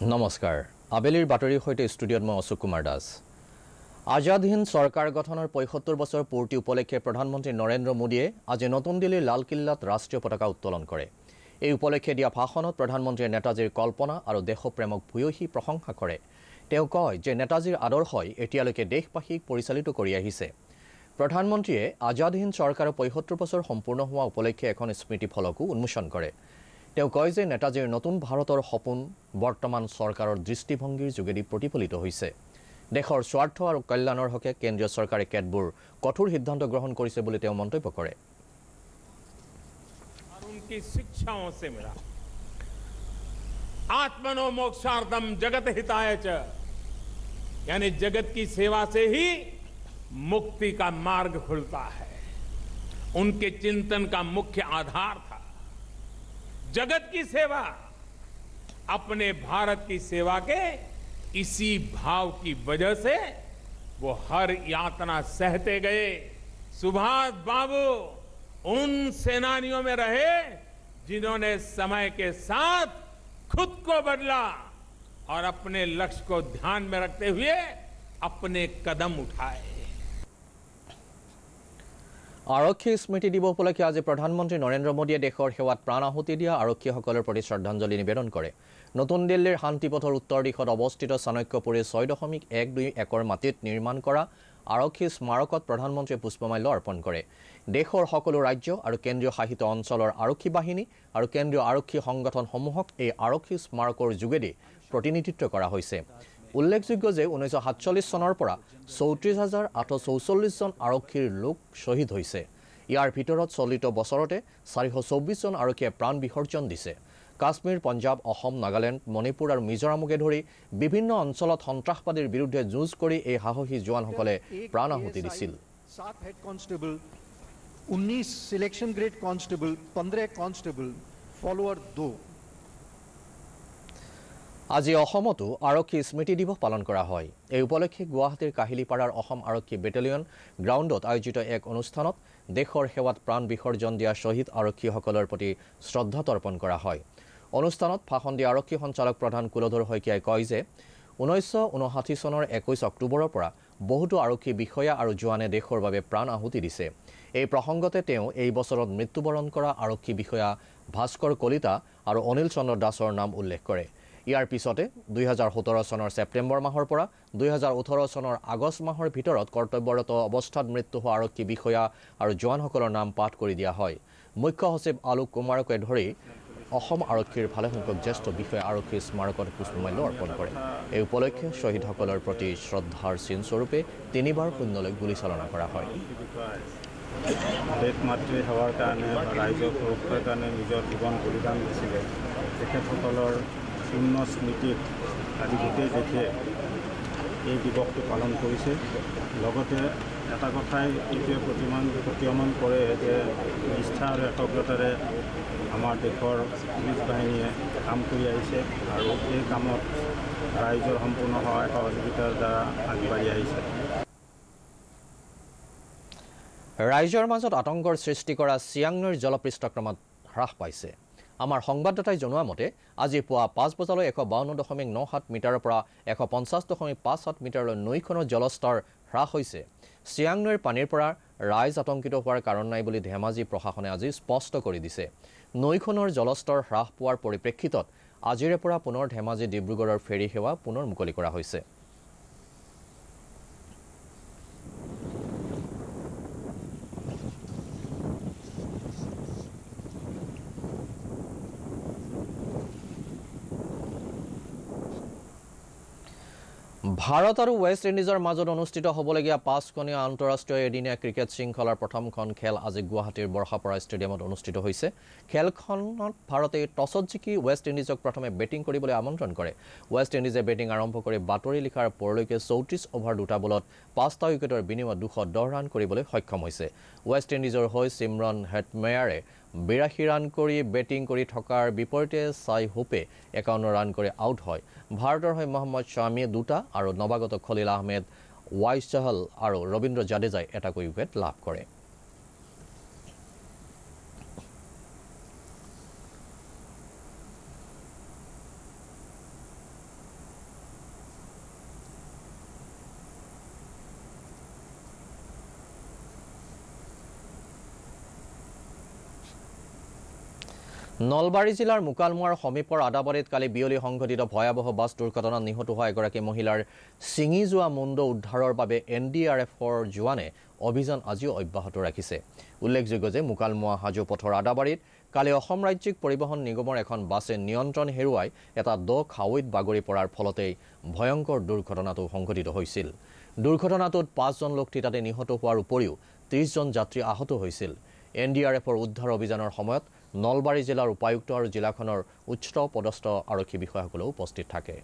নমস্কাৰ আবেলিৰ বাতৰিৰ সৈতে ষ্টুডিঅ'ত মই অশোক কুমাৰ দাস আজাদ হিন্দ চৰকাৰ গঠনৰ পঁয়সত্তৰ বছৰ পূৰ্তি উপলক্ষে প্ৰধানমন্ত্ৰী নৰেন্দ্ৰ মোদীয়ে আজি নতুন দিল্লীৰ লালকিল্লাত ৰাষ্ট্ৰীয় পতাকা উত্তোলন কৰে এই উপলক্ষে দিয়া ভাষণত প্ৰধানমন্ত্ৰীয়ে নেতাজীৰ কল্পনা আৰু দেশপ্ৰেমক ভূয়সী প্ৰশংসা কৰে তেওঁ কয় যে নেতাজীৰ আদৰ্শই এতিয়ালৈকে দেশবাসীক পৰিচালিত কৰি আহিছে প্ৰধানমন্ত্ৰীয়ে আজাদ হিন্দ চৰকাৰৰ পঁয়সত্তৰ বছৰ সম্পূৰ্ণ হোৱা উপলক্ষে এখন স্মৃতিফলকো উন্মোচন কৰে তেওঁ কয় যে নেতাজীৰ নতুন ভাৰতৰ সপোন বৰ্তমান চৰকাৰৰ দৃষ্টিভংগীৰ যোগেদি প্ৰতিফলিত হৈছে দেশৰ স্বাৰ্থ আৰু কল্যাণৰ হকে কেন্দ্ৰীয় চৰকাৰে কেতবোৰ কঠোৰ সিদ্ধান্ত গ্ৰহণ কৰিছে বুলি তেওঁ মন্তব্য কৰে आत्मनो मोक्षार्थम जगत हिताय यानी जगत की सेवा से মুক্তি मुक्ति का मार्ग কা মুখ্য उनके जगत की सेवा अपने भारत की सेवा के इसी भाव की वजह से वो हर यातना सहते गए सुभाष बाबू उन सेनानियों में रहे जिन्होंने समय के साथ खुद को बदला और अपने लक्ष्य को ध्यान में रखते हुए अपने कदम उठाए আৰক্ষী স্মৃতি দিৱস উপলক্ষে আজি প্ৰধানমন্ত্ৰী নৰেন্দ্ৰ মোদীয়ে দেশৰ সেৱাত প্ৰাণ আহুতি দিয়া আৰক্ষীসকলৰ প্ৰতি শ্ৰদ্ধাঞ্জলি নিবেদন কৰে নতুন দিল্লীৰ শান্তিপথৰ উত্তৰ দিশত অৱস্থিত চাণক্যপুৰীৰ ছয় দশমিক এক দুই একৰ মাটিত নিৰ্মাণ কৰা আৰক্ষী স্মাৰকত প্ৰধানমন্ত্ৰীয়ে পুষ্পমাল্য অৰ্পণ কৰে দেশৰ সকলো ৰাজ্য আৰু কেন্দ্ৰীয় শাসিত অঞ্চলৰ আৰক্ষী বাহিনী আৰু কেন্দ্ৰীয় আৰক্ষী সংগঠনসমূহক এই আৰক্ষী স্মাৰকৰ যোগেদি প্ৰতিনিধিত্ব কৰা হৈছে উল্লেখযোগ্য যে ঊনৈছশ চনৰ পৰা চৌত্ৰিছ হাজাৰ আঠশ আৰক্ষীৰ লোক শ্বহীদ হৈছে ইয়াৰ ভিতৰত চলিত বছৰতে চাৰিশ চৌব্বিছজন আৰক্ষীয়ে প্ৰাণ বিসৰ্জন দিছে কাশ্মীৰ পঞ্জাৱ অসম নাগালেণ্ড মণিপুৰ আৰু মিজোৰামকে ধৰি বিভিন্ন অঞ্চলত সন্ত্ৰাসবাদীৰ বিৰুদ্ধে যুঁজ কৰি এই সাহসী জোৱানসকলে প্ৰাণ আহুতি দিছিল আজি অসমতো আৰক্ষী স্মৃতি দিৱস পালন কৰা হয় এই উপলক্ষে গুৱাহাটীৰ কাহিলিপাৰাৰ অসম আৰক্ষী বেটেলিয়ন গ্ৰাউণ্ডত আয়োজিত এক অনুষ্ঠানত দেশৰ সেৱাত প্ৰাণ বিসৰ্জন দিয়া শ্বহীদ আৰক্ষীসকলৰ প্ৰতি শ্ৰদ্ধা তৰ্পণ কৰা হয় অনুষ্ঠানত ভাষণ দিয়া আৰক্ষী সঞ্চালক প্ৰধান কুলধৰ শইকীয়াই কয় যে ঊনৈছশ ঊনষাঠি চনৰ একৈছ অক্টোবৰৰ পৰা বহুতো আৰক্ষী বিষয়া আৰু জোৱানে দেশৰ বাবে প্ৰাণ আহুতি দিছে এই প্ৰসংগতে তেওঁ এই বছৰত মৃত্যুবৰণ কৰা আৰক্ষী বিষয়া ভাস্কৰ কলিতা আৰু অনিল চন্দ্ৰ দাসৰ নাম উল্লেখ কৰে ইয়াৰ পিছতে দুহেজাৰ সোতৰ চনৰ ছেপ্টেম্বৰ মাহৰ পৰা দুহেজাৰ ওঠৰ চনৰ আগষ্ট মাহৰ ভিতৰত কৰ্তব্যৰত অৱস্থাত মৃত্যু হোৱা আৰক্ষী বিষয়া আৰু জোৱানসকলৰ নাম পাঠ কৰি দিয়া হয় মুখ্য সচিব আলোক কুমাৰকে ধৰি অসম আৰক্ষীৰ ভালেসংখ্যক জ্যেষ্ঠ বিষয়া আৰক্ষীৰ স্মাৰকত পুষ্পমাল্য অৰ্পণ কৰে এই উপলক্ষে শ্বহীদসকলৰ প্ৰতি শ্ৰদ্ধাৰ চিনস্বৰূপে তিনিবাৰ শূন্যলৈ গুলীচালনা কৰা হয় দেশ মাতৃ সেৱাৰ কাৰণে বা ৰাইজক সুৰক্ষাৰ কাৰণে নিজৰ জীৱন বলিদান দিছিলে তেখেতসকলৰ চিহ্ন স্মৃতিত আদি গোটেই দেশে এই দিৱসটো পালন কৰিছে লগতে এটা কথাই এইটোৱে প্ৰতিমান প্ৰতীয়মান কৰে যে নিষ্ঠা আৰু একগ্ৰতাৰে আমাৰ দেশৰ পুলিচ বাহিনীয়ে কাম কৰি আহিছে আৰু এই কামত ৰাইজৰ সম্পূৰ্ণ সহায় সহযোগিতাৰ দ্বাৰা আগবাঢ়ি আহিছে ৰাইজৰ মাজত আতংকৰ সৃষ্টি কৰা চিয়াংনৈৰ জলপৃষ্ঠক্ৰমত হ্ৰাস পাইছে আমাৰ সংবাদদাতাই জনোৱা মতে আজি পুৱা পাঁচ বজালৈ এশ বাৱন্ন দশমিক ন সাত মিটাৰৰ পৰা এশ পঞ্চাছ দশমিক পাঁচ সাত মিটাৰলৈ নৈখনৰ জলস্তৰ হ্ৰাস হৈছে চিয়াং নৈৰ পানীৰ পৰা ৰাইজ আতংকিত হোৱাৰ কাৰণ নাই বুলি ধেমাজি প্ৰশাসনে আজি স্পষ্ট কৰি দিছে নৈখনৰ জলস্তৰ হ্ৰাস পোৱাৰ পৰিপ্ৰেক্ষিতত আজিৰে পৰা পুনৰ ধেমাজি ডিব্ৰুগড়ৰ ফেৰী সেৱা পুনৰ মুকলি কৰা হৈছে ভাৰত আৰু ৱেষ্ট ইণ্ডিজৰ মাজত অনুষ্ঠিত হ'বলগীয়া পাঁচখনীয়া আন্তঃৰাষ্ট্ৰীয় এদিনীয়া ক্ৰিকেট শৃংখলাৰ প্ৰথমখন খেল আজি গুৱাহাটীৰ বৰ্ষাপৰা ষ্টেডিয়ামত অনুষ্ঠিত হৈছে খেলখনত ভাৰতে টছত জিকি ৱেষ্ট ইণ্ডিজক প্ৰথমে বেটিং কৰিবলৈ আমন্ত্ৰণ কৰে ৱেষ্ট ইণ্ডিজে বেটিং আৰম্ভ কৰি বাতৰি লিখাৰ পৰলৈকে চৌত্ৰিছ অভাৰ দুটা বলত পাঁচটা উইকেটৰ বিনিময়ত দুশ দহ ৰাণ কৰিবলৈ সক্ষম হৈছে ৱেষ্ট ইণ্ডিজৰ হৈ চিমৰণ হেটমেয়াৰে বিৰাশী ৰান কৰি বেটিং কৰি থকাৰ বিপৰীতে চাই হোপে একাৱন্ন ৰান কৰি আউট হয় ভাৰতৰ হৈ মহম্মদ শ্বামীয়ে দুটা আৰু নৱাগত খলিল আহমেদ ৱাইছ চহল আৰু ৰবীন্দ্ৰ জাদেজাই এটাকৈ উইকেট লাভ কৰে নলবাৰী জিলাৰ মুকালমুৱাৰ সমীপৰ আদাবাৰীত কালি বিয়লি সংঘটিত ভয়াৱহ বাছ দুৰ্ঘটনাত নিহত হোৱা এগৰাকী মহিলাৰ ছিঙি যোৱা মুণ্ড উদ্ধাৰৰ বাবে এন ডি আৰ এফৰ জোৱানে অভিযান আজিও অব্যাহত ৰাখিছে উল্লেখযোগ্য যে মুকালমুৱা হাজো পথৰ আদাবাৰীত কালি অসম ৰাজ্যিক পৰিবহণ নিগমৰ এখন বাছে নিয়ন্ত্ৰণ হেৰুৱাই এটা দ খাৱৈত বাগৰি পৰাৰ ফলতেই ভয়ংকৰ দুৰ্ঘটনাটো সংঘটিত হৈছিল দুৰ্ঘটনাটোত পাঁচজন লোক তিতাতে নিহত হোৱাৰ উপৰিও ত্ৰিছজন যাত্ৰী আহত হৈছিল এন ডি আৰ এফৰ উদ্ধাৰ অভিযানৰ সময়ত নলবাৰী জিলাৰ উপায়ুক্ত আৰু জিলাখনৰ উচ্চ পদস্থ আৰক্ষী বিষয়াসকলেও উপস্থিত থাকে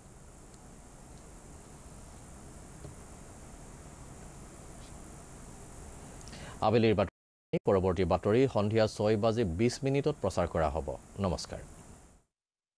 আবেলিৰ বাতৰি পৰৱৰ্তী বাতৰি সন্ধিয়া ছয় বাজি বিছ মিনিটত প্ৰচাৰ কৰা হ'ব নমস্কাৰ